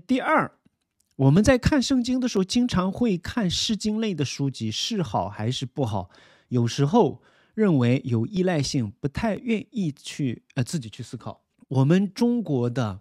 第二，我们在看圣经的时候，经常会看诗经类的书籍，是好还是不好？有时候认为有依赖性，不太愿意去呃自己去思考。我们中国的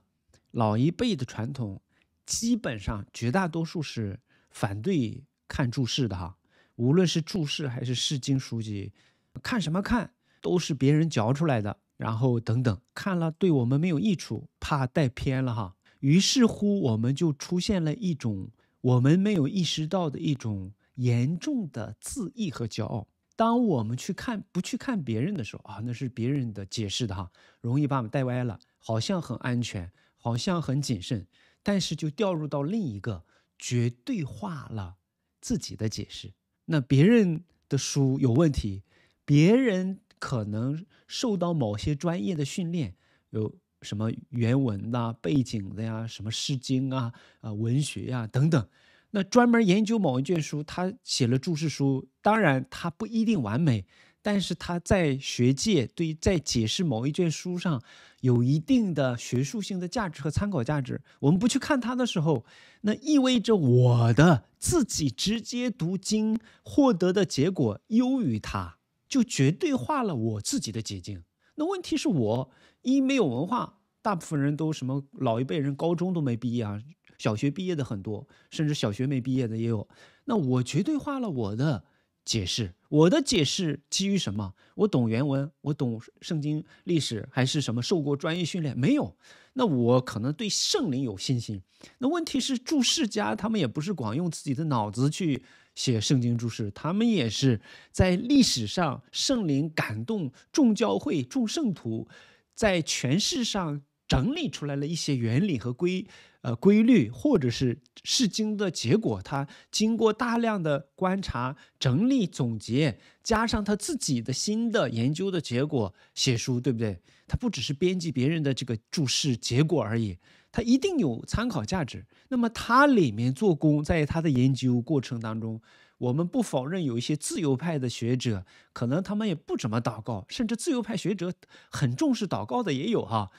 老一辈的传统，基本上绝大多数是反对看注释的哈。无论是注释还是诗经书籍，看什么看都是别人嚼出来的，然后等等看了对我们没有益处，怕带偏了哈。于是乎，我们就出现了一种我们没有意识到的一种严重的自意和骄傲。当我们去看、不去看别人的时候啊，那是别人的解释的哈，容易把我们带歪了。好像很安全，好像很谨慎，但是就掉入到另一个绝对化了自己的解释。那别人的书有问题，别人可能受到某些专业的训练，有。什么原文呐、背景的呀、什么《诗经》啊、啊文学呀等等，那专门研究某一卷书，他写了注释书，当然他不一定完美，但是他在学界对在解释某一卷书上有一定的学术性的价值和参考价值。我们不去看他的时候，那意味着我的自己直接读经获得的结果优于他，就绝对化了我自己的捷径。那问题是我一没有文化，大部分人都什么老一辈人高中都没毕业啊，小学毕业的很多，甚至小学没毕业的也有。那我绝对化了我的解释，我的解释基于什么？我懂原文，我懂圣经历史还是什么？受过专业训练没有？那我可能对圣灵有信心。那问题是注释家他们也不是光用自己的脑子去。写圣经注释，他们也是在历史上圣灵感动众教会众圣徒，在诠释上整理出来了一些原理和规呃规律，或者是释经的结果。他经过大量的观察、整理、总结，加上他自己的新的研究的结果写书，对不对？他不只是编辑别人的这个注释结果而已。他一定有参考价值。那么，他里面做工，在他的研究过程当中，我们不否认有一些自由派的学者，可能他们也不怎么祷告，甚至自由派学者很重视祷告的也有哈。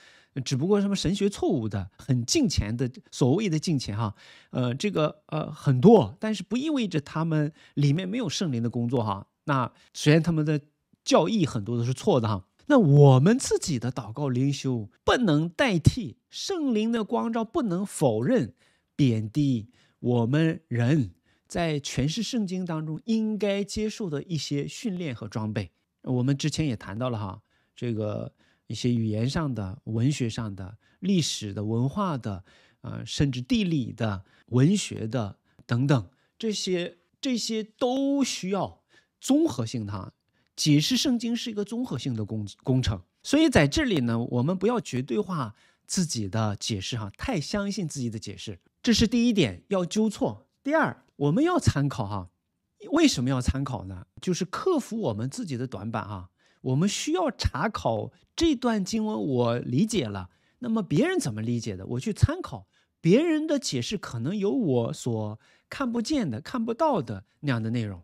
只不过什么神学错误的、很近前的所谓的近前哈，呃，这个呃很多，但是不意味着他们里面没有圣灵的工作哈。那虽然他们的教义很多都是错的哈。那我们自己的祷告灵修不能代替圣灵的光照，不能否认、贬低我们人在诠释圣经当中应该接受的一些训练和装备。我们之前也谈到了哈，这个一些语言上的、文学上的、历史的、文化的，呃，甚至地理的、文学的等等，这些这些都需要综合性它。解释圣经是一个综合性的工工程，所以在这里呢，我们不要绝对化自己的解释哈，太相信自己的解释，这是第一点，要纠错。第二，我们要参考哈，为什么要参考呢？就是克服我们自己的短板哈，我们需要查考这段经文，我理解了，那么别人怎么理解的，我去参考别人的解释，可能有我所看不见的、看不到的那样的内容。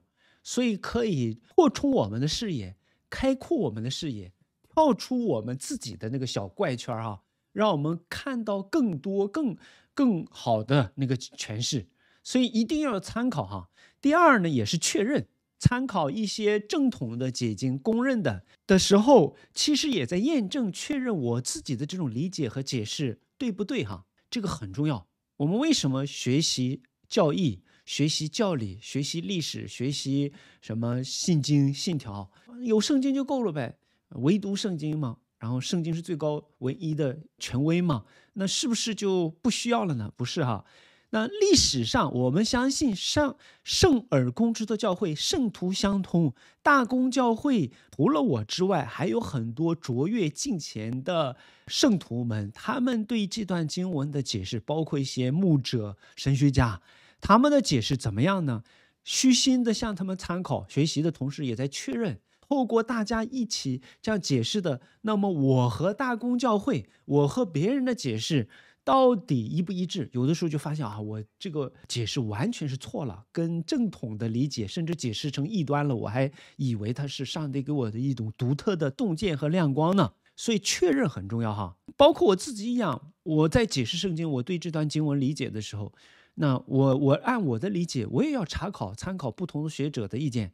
所以可以扩充我们的视野，开阔我们的视野，跳出我们自己的那个小怪圈儿哈，让我们看到更多、更更好的那个诠释。所以一定要参考哈。第二呢，也是确认，参考一些正统的解经、公认的的时候，其实也在验证、确认我自己的这种理解和解释对不对哈。这个很重要。我们为什么学习教义？学习教理，学习历史，学习什么信经、信条，有圣经就够了呗，唯独圣经嘛。然后圣经是最高唯一的权威嘛，那是不是就不需要了呢？不是哈。那历史上我们相信上圣耳公之的教会，圣徒相通，大公教会除了我之外，还有很多卓越近前的圣徒们，他们对这段经文的解释，包括一些牧者、神学家。他们的解释怎么样呢？虚心的向他们参考学习的同时，也在确认，透过大家一起这样解释的，那么我和大公教会，我和别人的解释到底一不一致？有的时候就发现啊，我这个解释完全是错了，跟正统的理解甚至解释成异端了。我还以为他是上帝给我的一种独特的洞见和亮光呢。所以确认很重要哈。包括我自己一样，我在解释圣经，我对这段经文理解的时候。那我我按我的理解，我也要查考参考不同学者的意见。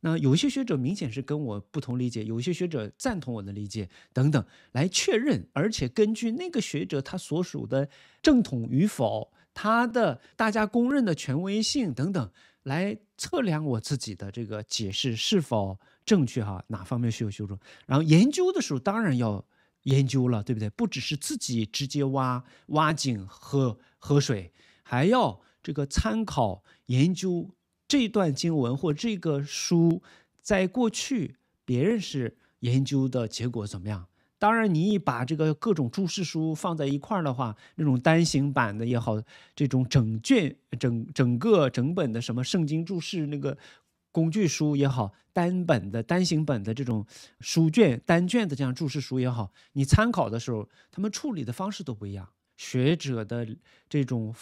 那有些学者明显是跟我不同理解，有些学者赞同我的理解，等等来确认。而且根据那个学者他所属的正统与否，他的大家公认的权威性等等，来测量我自己的这个解释是否正确哈，哪方面需要修正。然后研究的时候当然要研究了，对不对？不只是自己直接挖挖井喝喝水。还要这个参考研究这段经文或这个书，在过去别人是研究的结果怎么样？当然，你一把这个各种注释书放在一块儿的话，那种单行版的也好，这种整卷整整个整本的什么圣经注释那个工具书也好，单本的单行本的这种书卷单卷的这样注释书也好，你参考的时候，他们处理的方式都不一样，学者的这种。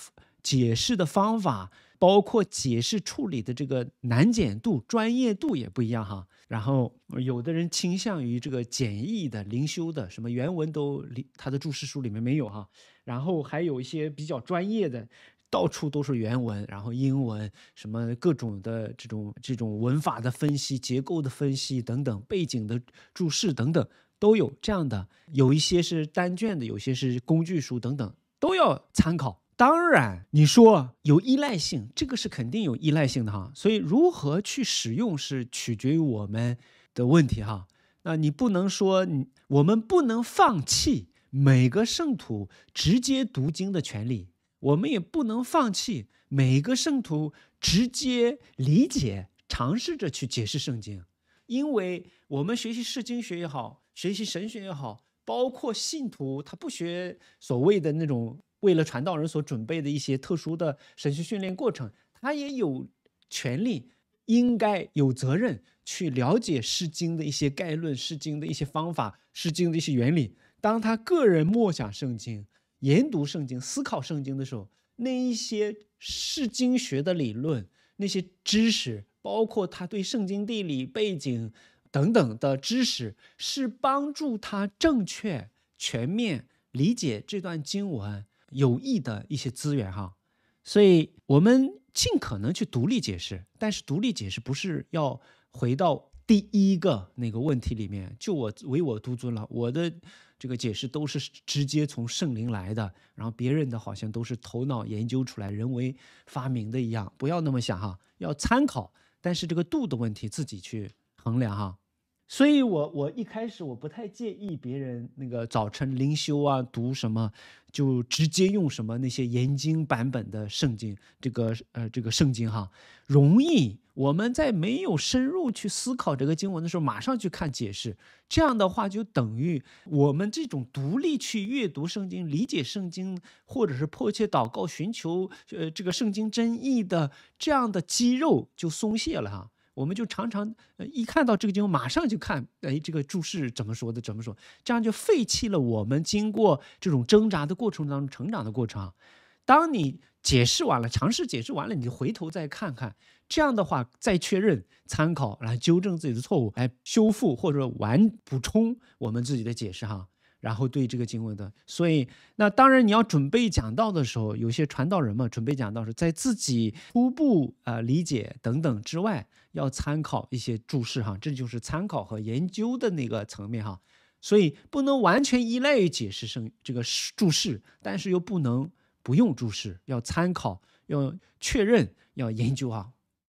解释的方法包括解释处理的这个难简度、专业度也不一样哈。然后有的人倾向于这个简易的灵修的，什么原文都，他的注释书里面没有哈。然后还有一些比较专业的，到处都是原文，然后英文，什么各种的这种这种文法的分析、结构的分析等等，背景的注释等等都有这样的。有一些是单卷的，有些是工具书等等，都要参考。当然，你说有依赖性，这个是肯定有依赖性的哈。所以，如何去使用是取决于我们的问题哈。那你不能说，你我们不能放弃每个圣徒直接读经的权利，我们也不能放弃每个圣徒直接理解、尝试着去解释圣经，因为我们学习释经学也好，学习神学也好，包括信徒他不学所谓的那种。为了传道人所准备的一些特殊的神学训练过程，他也有权利，应该有责任去了解《诗经》的一些概论、《诗经》的一些方法、《诗经》的一些原理。当他个人默想圣经、研读圣经、思考圣经的时候，那一些《诗经学》的理论、那些知识，包括他对圣经地理背景等等的知识，是帮助他正确、全面理解这段经文。有益的一些资源哈，所以我们尽可能去独立解释，但是独立解释不是要回到第一个那个问题里面，就我唯我独尊了，我的这个解释都是直接从圣灵来的，然后别人的好像都是头脑研究出来、人为发明的一样，不要那么想哈，要参考，但是这个度的问题自己去衡量哈。所以，我我一开始我不太介意别人那个早晨灵修啊，读什么就直接用什么那些研经版本的圣经，这个呃这个圣经哈，容易我们在没有深入去思考这个经文的时候，马上去看解释，这样的话就等于我们这种独立去阅读圣经、理解圣经，或者是迫切祷告、寻求呃这个圣经真意的这样的肌肉就松懈了哈。我们就常常一看到这个经，马上就看，哎，这个注释怎么说的？怎么说？这样就废弃了我们经过这种挣扎的过程当中成长的过程。当你解释完了，尝试解释完了，你就回头再看看，这样的话再确认、参考，来纠正自己的错误，来修复或者完补充我们自己的解释哈。然后对这个经文的，所以那当然你要准备讲道的时候，有些传道人嘛，准备讲道时，在自己初步呃理解等等之外，要参考一些注释哈，这就是参考和研究的那个层面哈，所以不能完全依赖于解释圣这个注释，但是又不能不用注释，要参考，要确认，要研究哈。